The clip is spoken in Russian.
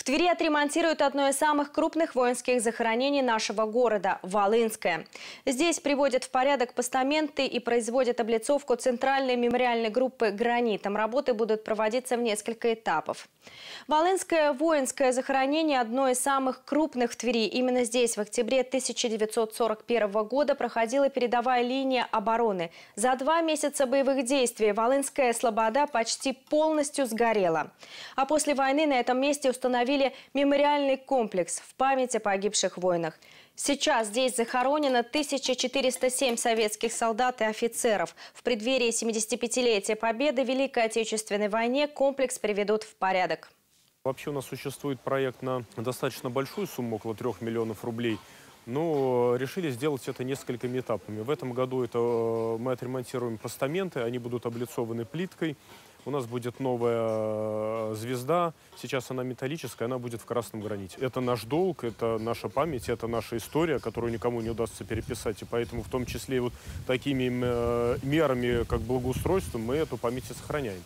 В Твери отремонтируют одно из самых крупных воинских захоронений нашего города – Волынское. Здесь приводят в порядок постаменты и производят облицовку центральной мемориальной группы «Гранитом». Работы будут проводиться в несколько этапов. Волынское воинское захоронение – одно из самых крупных в Твери. Именно здесь в октябре 1941 года проходила передовая линия обороны. За два месяца боевых действий Волынская слобода почти полностью сгорела. А после войны на этом месте установили установили мемориальный комплекс в память о погибших войнах. Сейчас здесь захоронено 1407 советских солдат и офицеров. В преддверии 75-летия Победы в Великой Отечественной войне комплекс приведут в порядок. Вообще у нас существует проект на достаточно большую сумму, около 3 миллионов рублей – но ну, решили сделать это несколькими этапами. В этом году это, э, мы отремонтируем постаменты, они будут облицованы плиткой. У нас будет новая э, звезда, сейчас она металлическая, она будет в красном граните. Это наш долг, это наша память, это наша история, которую никому не удастся переписать. И поэтому в том числе вот такими э, мерами, как благоустройство, мы эту память и сохраняем.